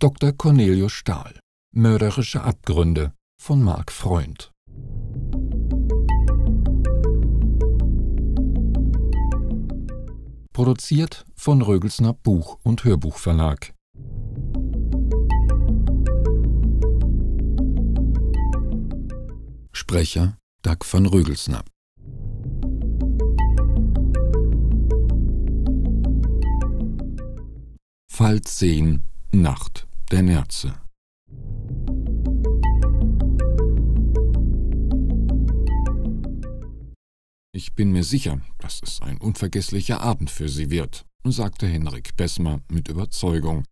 Dr. Cornelius Stahl Mörderische Abgründe von Marc Freund Produziert von Rögelsner Buch- und Hörbuchverlag Sprecher Dag von Rögelsnapp Fall 10 Nacht der Nerze. Ich bin mir sicher, dass es ein unvergesslicher Abend für Sie wird, sagte Henrik Bessmer mit Überzeugung.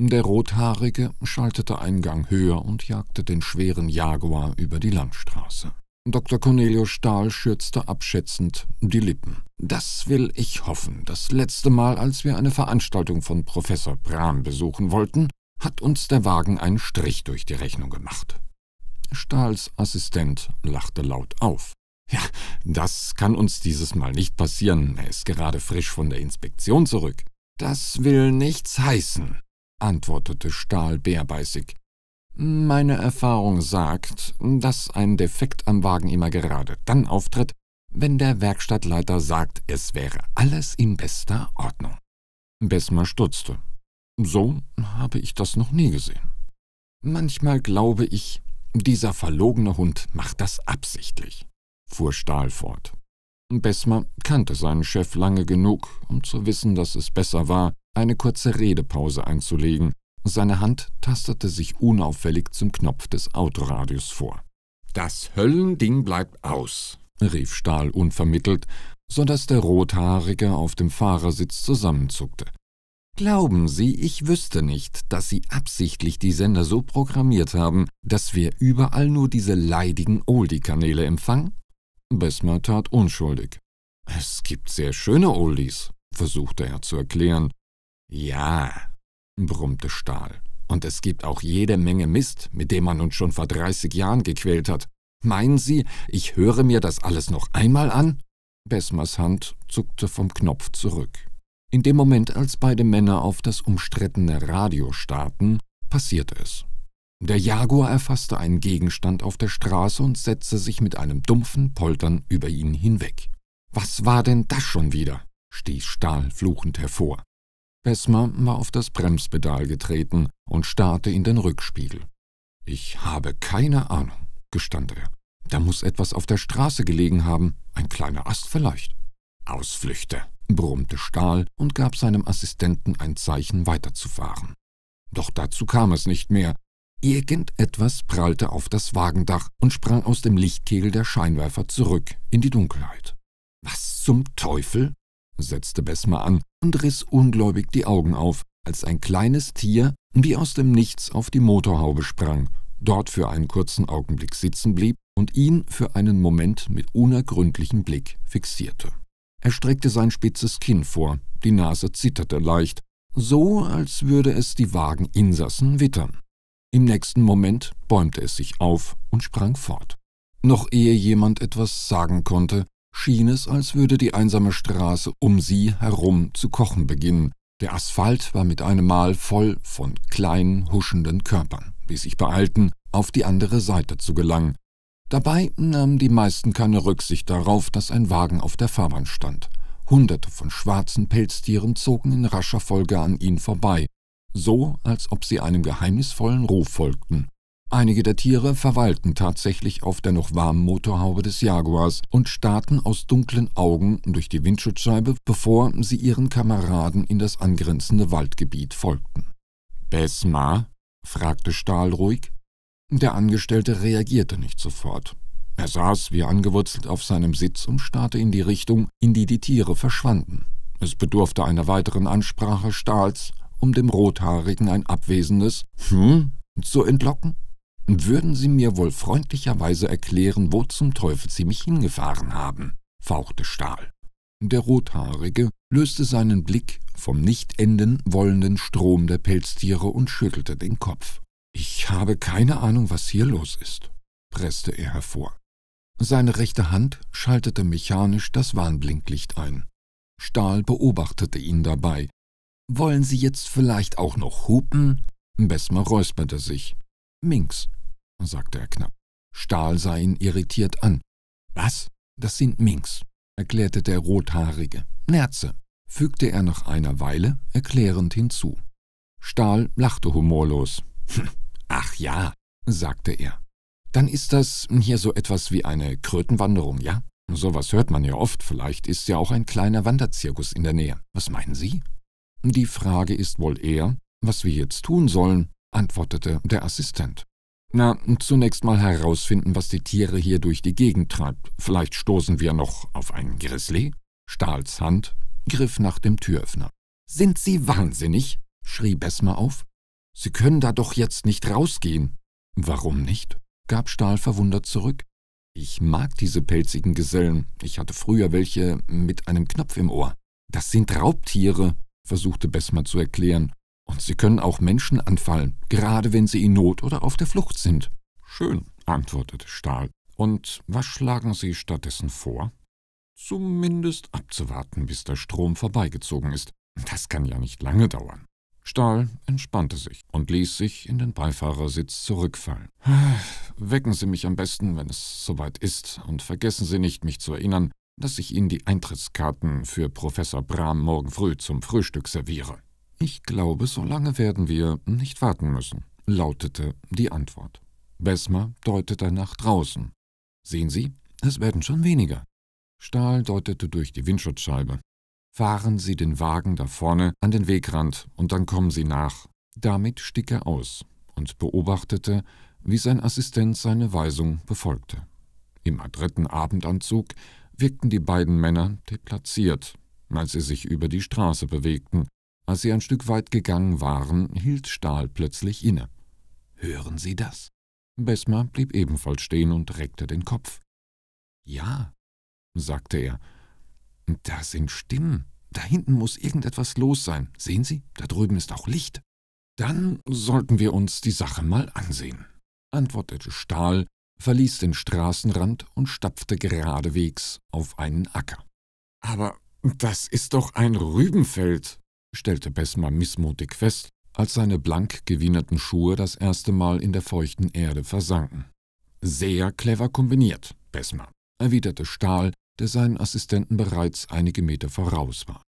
Der Rothaarige schaltete einen Gang höher und jagte den schweren Jaguar über die Landstraße. Dr. Cornelius Stahl schürzte abschätzend die Lippen. Das will ich hoffen. Das letzte Mal, als wir eine Veranstaltung von Professor Brahm besuchen wollten, hat uns der Wagen einen Strich durch die Rechnung gemacht. Stahls Assistent lachte laut auf. Ja, das kann uns dieses Mal nicht passieren. Er ist gerade frisch von der Inspektion zurück. Das will nichts heißen, antwortete Stahl bärbeißig. Meine Erfahrung sagt, dass ein Defekt am Wagen immer gerade dann auftritt, wenn der Werkstattleiter sagt, es wäre alles in bester Ordnung. Besmer stutzte. So habe ich das noch nie gesehen. Manchmal glaube ich, dieser verlogene Hund macht das absichtlich, fuhr Stahl fort. Bessmer kannte seinen Chef lange genug, um zu wissen, dass es besser war, eine kurze Redepause einzulegen. Seine Hand tastete sich unauffällig zum Knopf des Autoradios vor. Das Höllending bleibt aus, rief Stahl unvermittelt, so dass der Rothaarige auf dem Fahrersitz zusammenzuckte. Glauben Sie, ich wüsste nicht, dass Sie absichtlich die Sender so programmiert haben, dass wir überall nur diese leidigen Oldie-Kanäle empfangen? Besmer tat unschuldig. Es gibt sehr schöne Oldies, versuchte er zu erklären. Ja, brummte Stahl. Und es gibt auch jede Menge Mist, mit dem man uns schon vor 30 Jahren gequält hat. Meinen Sie, ich höre mir das alles noch einmal an? Besmers Hand zuckte vom Knopf zurück. In dem Moment, als beide Männer auf das umstrittene Radio starten, passierte es. Der Jaguar erfasste einen Gegenstand auf der Straße und setzte sich mit einem dumpfen Poltern über ihn hinweg. Was war denn das schon wieder? stieß Stahl fluchend hervor. Besmer war auf das Bremspedal getreten und starrte in den Rückspiegel. Ich habe keine Ahnung, gestand er. Da muss etwas auf der Straße gelegen haben, ein kleiner Ast vielleicht. Ausflüchte, brummte Stahl und gab seinem Assistenten ein Zeichen, weiterzufahren. Doch dazu kam es nicht mehr. Irgendetwas prallte auf das Wagendach und sprang aus dem Lichtkegel der Scheinwerfer zurück in die Dunkelheit. Was zum Teufel? setzte Besmer an und riss ungläubig die Augen auf, als ein kleines Tier wie aus dem Nichts auf die Motorhaube sprang, dort für einen kurzen Augenblick sitzen blieb und ihn für einen Moment mit unergründlichem Blick fixierte. Er streckte sein spitzes Kinn vor, die Nase zitterte leicht, so als würde es die Wageninsassen wittern. Im nächsten Moment bäumte es sich auf und sprang fort. Noch ehe jemand etwas sagen konnte, schien es, als würde die einsame Straße um sie herum zu kochen beginnen. Der Asphalt war mit einem Mal voll von kleinen, huschenden Körpern, die sich beeilten, auf die andere Seite zu gelangen. Dabei nahmen die meisten keine Rücksicht darauf, dass ein Wagen auf der Fahrbahn stand. Hunderte von schwarzen Pelztieren zogen in rascher Folge an ihnen vorbei, so als ob sie einem geheimnisvollen Ruf folgten. Einige der Tiere verweilten tatsächlich auf der noch warmen Motorhaube des Jaguars und starrten aus dunklen Augen durch die Windschutzscheibe, bevor sie ihren Kameraden in das angrenzende Waldgebiet folgten. Besma? fragte Stahl ruhig. Der Angestellte reagierte nicht sofort. Er saß wie angewurzelt auf seinem Sitz und starrte in die Richtung, in die die Tiere verschwanden. Es bedurfte einer weiteren Ansprache Stahls, um dem Rothaarigen ein abwesendes Hm zu entlocken. Würden Sie mir wohl freundlicherweise erklären, wo zum Teufel Sie mich hingefahren haben? fauchte Stahl. Der Rothaarige löste seinen Blick vom nicht enden wollenden Strom der Pelztiere und schüttelte den Kopf. Ich habe keine Ahnung, was hier los ist, presste er hervor. Seine rechte Hand schaltete mechanisch das Warnblinklicht ein. Stahl beobachtete ihn dabei. Wollen Sie jetzt vielleicht auch noch hupen? Besmer räusperte sich. Minx, sagte er knapp. Stahl sah ihn irritiert an. Was? Das sind Minx, erklärte der Rothaarige. Nerze, fügte er nach einer Weile erklärend hinzu. Stahl lachte humorlos. Hm, Ach ja, sagte er. Dann ist das hier so etwas wie eine Krötenwanderung, ja? Sowas hört man ja oft, vielleicht ist ja auch ein kleiner Wanderzirkus in der Nähe. Was meinen Sie? Die Frage ist wohl eher, was wir jetzt tun sollen, antwortete der Assistent. Na, zunächst mal herausfinden, was die Tiere hier durch die Gegend treibt. Vielleicht stoßen wir noch auf einen Grizzly? Stahls Hand griff nach dem Türöffner. Sind Sie wahnsinnig? schrie Besmer auf. Sie können da doch jetzt nicht rausgehen. Warum nicht? gab Stahl verwundert zurück. Ich mag diese pelzigen Gesellen. Ich hatte früher welche mit einem Knopf im Ohr. Das sind Raubtiere, versuchte Bessmer zu erklären. Und sie können auch Menschen anfallen, gerade wenn sie in Not oder auf der Flucht sind. Schön, antwortete Stahl. Und was schlagen Sie stattdessen vor? Zumindest abzuwarten, bis der Strom vorbeigezogen ist. Das kann ja nicht lange dauern. Stahl entspannte sich und ließ sich in den Beifahrersitz zurückfallen. Wecken Sie mich am besten, wenn es soweit ist, und vergessen Sie nicht, mich zu erinnern, dass ich Ihnen die Eintrittskarten für Professor Brahm morgen früh zum Frühstück serviere. Ich glaube, so lange werden wir nicht warten müssen, lautete die Antwort. Besmer deutete nach draußen. Sehen Sie, es werden schon weniger. Stahl deutete durch die Windschutzscheibe. Fahren Sie den Wagen da vorne an den Wegrand und dann kommen Sie nach. Damit stieg er aus und beobachtete, wie sein Assistent seine Weisung befolgte. Im adretten Abendanzug wirkten die beiden Männer deplatziert, als sie sich über die Straße bewegten. Als sie ein Stück weit gegangen waren, hielt Stahl plötzlich inne. Hören Sie das? Besmer blieb ebenfalls stehen und reckte den Kopf. Ja, sagte er, da sind Stimmen. Da hinten muss irgendetwas los sein. Sehen Sie, da drüben ist auch Licht. Dann sollten wir uns die Sache mal ansehen, antwortete Stahl, verließ den Straßenrand und stapfte geradewegs auf einen Acker. Aber das ist doch ein Rübenfeld, stellte Bessmer missmutig fest, als seine blank gewinnerten Schuhe das erste Mal in der feuchten Erde versanken. Sehr clever kombiniert, Bessmer, erwiderte Stahl der seinen Assistenten bereits einige Meter voraus war.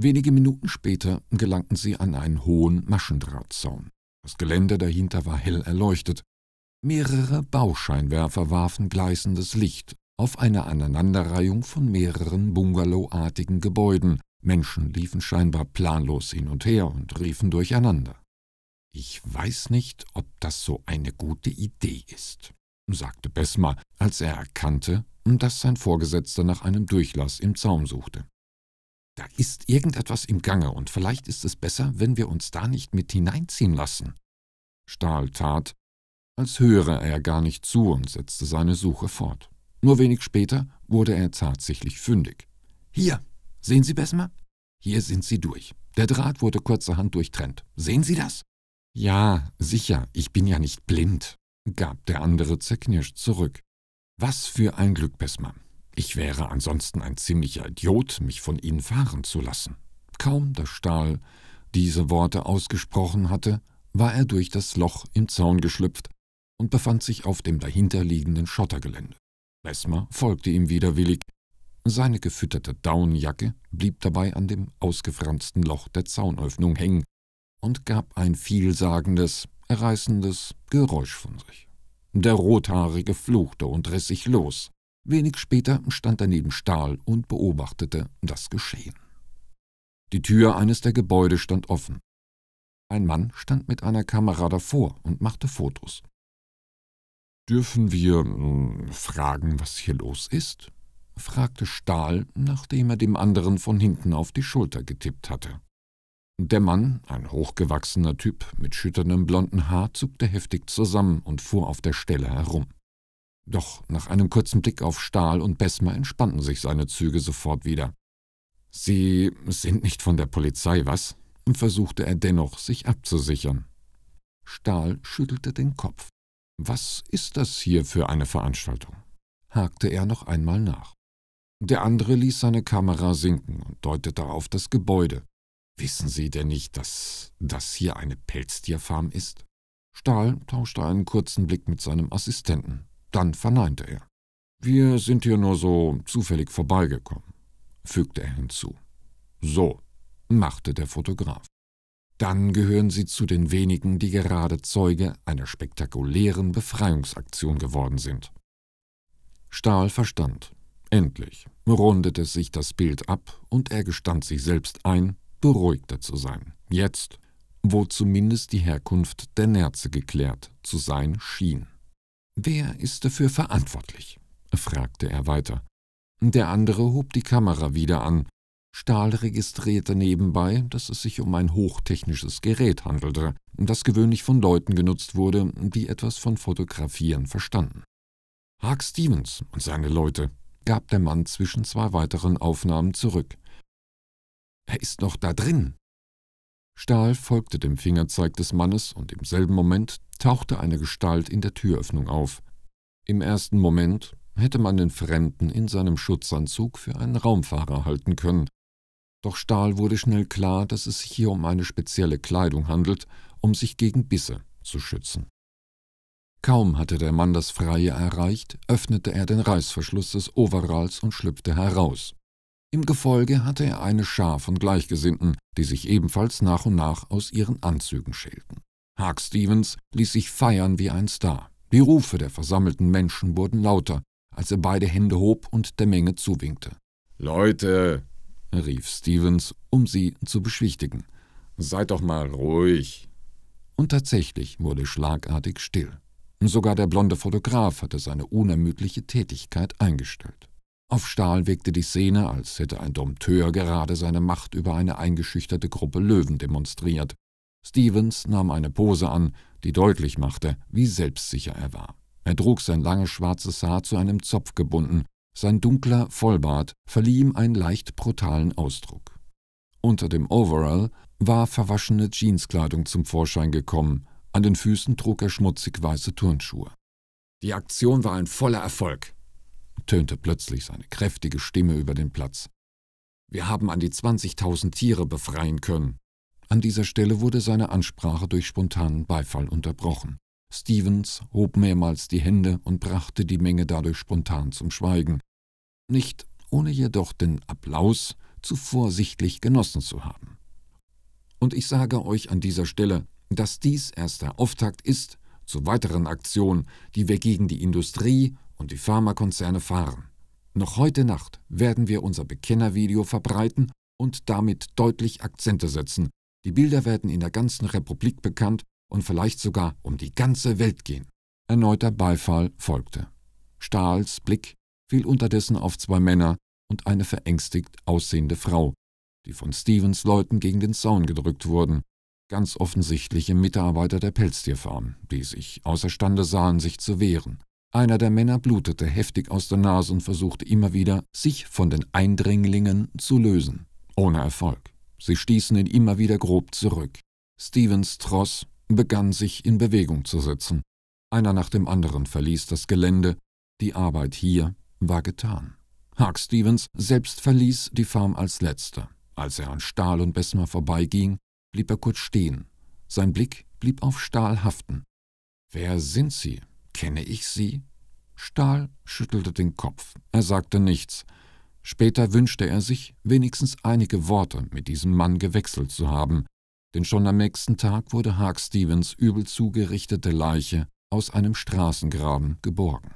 Wenige Minuten später gelangten sie an einen hohen Maschendrahtzaun. Das Geländer dahinter war hell erleuchtet. Mehrere Bauscheinwerfer warfen gleißendes Licht auf eine Aneinanderreihung von mehreren bungalowartigen Gebäuden. Menschen liefen scheinbar planlos hin und her und riefen durcheinander. Ich weiß nicht, ob das so eine gute Idee ist sagte Bessmer, als er erkannte, dass sein Vorgesetzter nach einem Durchlass im Zaum suchte. Da ist irgendetwas im Gange, und vielleicht ist es besser, wenn wir uns da nicht mit hineinziehen lassen. Stahl tat, als höre er gar nicht zu und setzte seine Suche fort. Nur wenig später wurde er tatsächlich fündig. Hier, sehen Sie Bessmer? Hier sind Sie durch. Der Draht wurde kurzerhand durchtrennt. Sehen Sie das? Ja, sicher, ich bin ja nicht blind gab der andere zerknirscht zurück. Was für ein Glück, Besma. Ich wäre ansonsten ein ziemlicher Idiot, mich von Ihnen fahren zu lassen. Kaum, dass Stahl diese Worte ausgesprochen hatte, war er durch das Loch im Zaun geschlüpft und befand sich auf dem dahinterliegenden Schottergelände. Bessmer folgte ihm widerwillig. Seine gefütterte Daunenjacke blieb dabei an dem ausgefransten Loch der Zaunöffnung hängen, und gab ein vielsagendes, erreißendes Geräusch von sich. Der Rothaarige fluchte und riss sich los. Wenig später stand er neben Stahl und beobachtete das Geschehen. Die Tür eines der Gebäude stand offen. Ein Mann stand mit einer Kamera davor und machte Fotos. Dürfen wir hm, fragen, was hier los ist? fragte Stahl, nachdem er dem anderen von hinten auf die Schulter getippt hatte. Der Mann, ein hochgewachsener Typ mit schütternem blonden Haar, zuckte heftig zusammen und fuhr auf der Stelle herum. Doch nach einem kurzen Blick auf Stahl und Bessmer entspannten sich seine Züge sofort wieder. Sie sind nicht von der Polizei, was? Und versuchte er dennoch, sich abzusichern. Stahl schüttelte den Kopf. Was ist das hier für eine Veranstaltung? hakte er noch einmal nach. Der andere ließ seine Kamera sinken und deutete auf das Gebäude, Wissen Sie denn nicht, dass das hier eine Pelztierfarm ist? Stahl tauschte einen kurzen Blick mit seinem Assistenten. Dann verneinte er. Wir sind hier nur so zufällig vorbeigekommen, fügte er hinzu. So, machte der Fotograf. Dann gehören Sie zu den wenigen, die gerade Zeuge einer spektakulären Befreiungsaktion geworden sind. Stahl verstand. Endlich rundete sich das Bild ab und er gestand sich selbst ein, beruhigter zu sein. Jetzt, wo zumindest die Herkunft der Nerze geklärt zu sein schien. Wer ist dafür verantwortlich? fragte er weiter. Der andere hob die Kamera wieder an. Stahl registrierte nebenbei, dass es sich um ein hochtechnisches Gerät handelte, das gewöhnlich von Leuten genutzt wurde, die etwas von Fotografieren verstanden. Hark Stevens und seine Leute, gab der Mann zwischen zwei weiteren Aufnahmen zurück. Er ist noch da drin. Stahl folgte dem Fingerzeig des Mannes und im selben Moment tauchte eine Gestalt in der Türöffnung auf. Im ersten Moment hätte man den Fremden in seinem Schutzanzug für einen Raumfahrer halten können. Doch Stahl wurde schnell klar, dass es sich hier um eine spezielle Kleidung handelt, um sich gegen Bisse zu schützen. Kaum hatte der Mann das Freie erreicht, öffnete er den Reißverschluss des Overalls und schlüpfte heraus. Im Gefolge hatte er eine Schar von Gleichgesinnten, die sich ebenfalls nach und nach aus ihren Anzügen schälten. Hark Stevens ließ sich feiern wie ein Star. Die Rufe der versammelten Menschen wurden lauter, als er beide Hände hob und der Menge zuwinkte. Leute, rief Stevens, um sie zu beschwichtigen, seid doch mal ruhig. Und tatsächlich wurde schlagartig still. Sogar der blonde Fotograf hatte seine unermüdliche Tätigkeit eingestellt. Auf Stahl wirkte die Szene, als hätte ein Dompteur gerade seine Macht über eine eingeschüchterte Gruppe Löwen demonstriert. Stevens nahm eine Pose an, die deutlich machte, wie selbstsicher er war. Er trug sein langes schwarzes Haar zu einem Zopf gebunden, sein dunkler Vollbart verlieh ihm einen leicht brutalen Ausdruck. Unter dem Overall war verwaschene Jeanskleidung zum Vorschein gekommen, an den Füßen trug er schmutzig weiße Turnschuhe. Die Aktion war ein voller Erfolg, tönte plötzlich seine kräftige Stimme über den Platz. Wir haben an die 20.000 Tiere befreien können. An dieser Stelle wurde seine Ansprache durch spontanen Beifall unterbrochen. Stevens hob mehrmals die Hände und brachte die Menge dadurch spontan zum Schweigen, nicht ohne jedoch den Applaus zu vorsichtig genossen zu haben. Und ich sage euch an dieser Stelle, dass dies erst der Auftakt ist zu weiteren Aktionen, die wir gegen die Industrie und die Pharmakonzerne fahren. Noch heute Nacht werden wir unser Bekennervideo verbreiten und damit deutlich Akzente setzen. Die Bilder werden in der ganzen Republik bekannt und vielleicht sogar um die ganze Welt gehen. Erneuter Beifall folgte. Stahls Blick fiel unterdessen auf zwei Männer und eine verängstigt aussehende Frau, die von Stevens Leuten gegen den Zaun gedrückt wurden. Ganz offensichtliche Mitarbeiter der Pelztierfarm, die sich außerstande sahen, sich zu wehren. Einer der Männer blutete heftig aus der Nase und versuchte immer wieder, sich von den Eindringlingen zu lösen. Ohne Erfolg. Sie stießen ihn immer wieder grob zurück. Stevens Tross begann sich in Bewegung zu setzen. Einer nach dem anderen verließ das Gelände. Die Arbeit hier war getan. Hark Stevens selbst verließ die Farm als letzter. Als er an Stahl und Bessmer vorbeiging, blieb er kurz stehen. Sein Blick blieb auf Stahl haften. Wer sind Sie? Kenne ich Sie? Stahl schüttelte den Kopf. Er sagte nichts. Später wünschte er sich, wenigstens einige Worte mit diesem Mann gewechselt zu haben, denn schon am nächsten Tag wurde Hark Stevens übel zugerichtete Leiche aus einem Straßengraben geborgen.